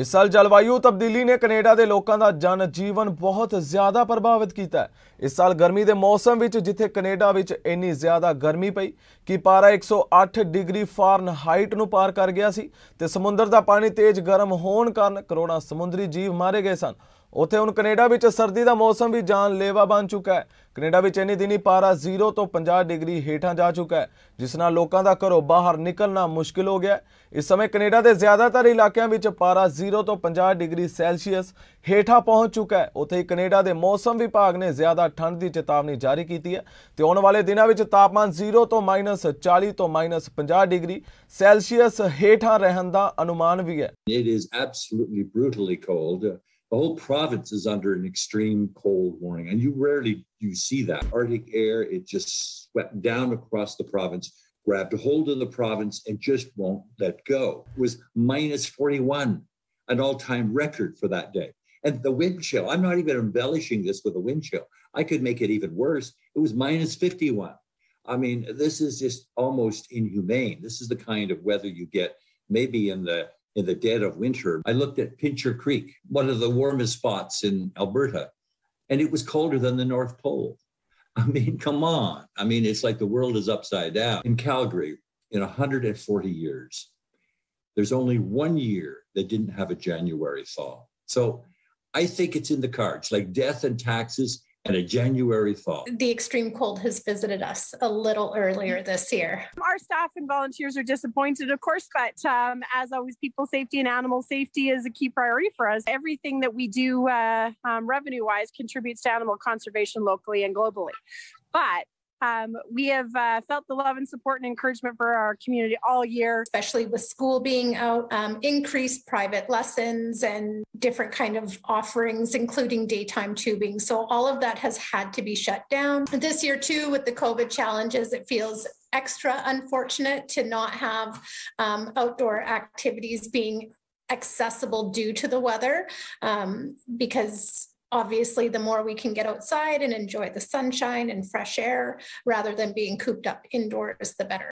ਇਸ ਸਾਲ ਜਲਵਾਯੂ ਤਬਦੀਲੀ ਨੇ ਕੈਨੇਡਾ ਦੇ ਲੋਕਾਂ ਦਾ ਜਨ ਜੀਵਨ ਬਹੁਤ ਜ਼ਿਆਦਾ ਪ੍ਰਭਾਵਿਤ ਕੀਤਾ ਹੈ ਇਸ ਸਾਲ ਗਰਮੀ ਦੇ ਮੌਸਮ ਵਿੱਚ ਜਿੱਥੇ ਕੈਨੇਡਾ ਵਿੱਚ ਇੰਨੀ ਜ਼ਿਆਦਾ ਗਰਮੀ ਪਈ ਕਿ ਪਾਰਾ 108 ਡਿਗਰੀ ਫਾਰਨਹਾਈਟ ਨੂੰ ਪਾਰ ਕਰ ਗਿਆ ਸੀ ਤੇ ਸਮੁੰਦਰ ਦਾ ਪਾਣੀ ਤੇਜ਼ ਗਰਮ ਹੋਣ ਕਾਰਨ ਕਰੋੜਾਂ ਸਮੁੰਦਰੀ ਜੀਵ ਮਾਰੇ ਗਏ ਸਨ ਉਥੇ ਹੁਣ ਕੈਨੇਡਾ ਵਿੱਚ ਸਰਦੀ ਦਾ ਮੌਸਮ ਵੀ ਜਾਨ ਲੇਵਾ ਬਣ ਚੁੱਕਾ ਹੈ ਕੈਨੇਡਾ ਵਿੱਚ ਇੰਨੀ ਦਿਨੀ ਪਾਰਾ 0 ਤੋਂ 50 ਡਿਗਰੀ ਹੇਠਾਂ ਜਾ ਚੁੱਕਾ ਹੈ ਜਿਸ ਨਾਲ ਲੋਕਾਂ ਦਾ ਘਰੋਂ ਬਾਹਰ ਨਿਕਲਣਾ ਮੁਸ਼ਕਿਲ ਹੋ ਗਿਆ ਇਸ ਸਮੇਂ ਕੈਨੇਡਾ ਦੇ ਜ਼ਿਆਦਾਤਰ ਇਲਾਕਿਆਂ ਵਿੱਚ ਪਾਰਾ 0 ਤੋਂ 50 ਡਿਗਰੀ ਸੈਲਸੀਅਸ ਹੇਠਾਂ ਪਹੁੰਚ ਚੁੱਕਾ ਹੈ ਉਥੇ ਹੀ ਕੈਨੇਡਾ ਦੇ ਮੌਸਮ ਵਿਭਾਗ ਨੇ ਜ਼ਿਆਦਾ ਠੰਡ ਦੀ ਚੇਤਾਵਨੀ ਜਾਰੀ ਕੀਤੀ ਹੈ ਤੇ ਆਉਣ ਵਾਲੇ ਦਿਨਾਂ ਵਿੱਚ ਤਾਪਮਾਨ 0 ਤੋਂ -40 ਤੋਂ -50 ਡਿਗਰੀ ਸੈਲਸੀਅਸ ਹੇਠਾਂ ਰਹਿਣ ਦਾ ਅਨੁਮਾਨ ਵੀ ਹੈ it is absolutely brutally cold The whole province is under an extreme cold warning, and you rarely you see that. Arctic air, it just swept down across the province, grabbed hold of the province, and just won't let go. It was minus 41, an all time record for that day. And the wind chill, I'm not even embellishing this with a wind chill. I could make it even worse. It was minus 51. I mean, this is just almost inhumane. This is the kind of weather you get maybe in the in the dead of winter, I looked at Pincher Creek, one of the warmest spots in Alberta, and it was colder than the North Pole. I mean, come on. I mean, it's like the world is upside down. In Calgary, in 140 years, there's only one year that didn't have a January thaw. So I think it's in the cards. Like death and taxes and a January thaw. The extreme cold has visited us a little earlier this year. Our staff and volunteers are disappointed, of course, but um, as always, people safety and animal safety is a key priority for us. Everything that we do uh, um, revenue wise contributes to animal conservation locally and globally. But um, we have uh, felt the love and support and encouragement for our community all year, especially with school being out. Um, increased private lessons and different kind of offerings, including daytime tubing. So all of that has had to be shut down this year too. With the COVID challenges, it feels extra unfortunate to not have um, outdoor activities being accessible due to the weather um, because obviously the more we can get outside and enjoy the sunshine and fresh air rather than being cooped up indoors, the better.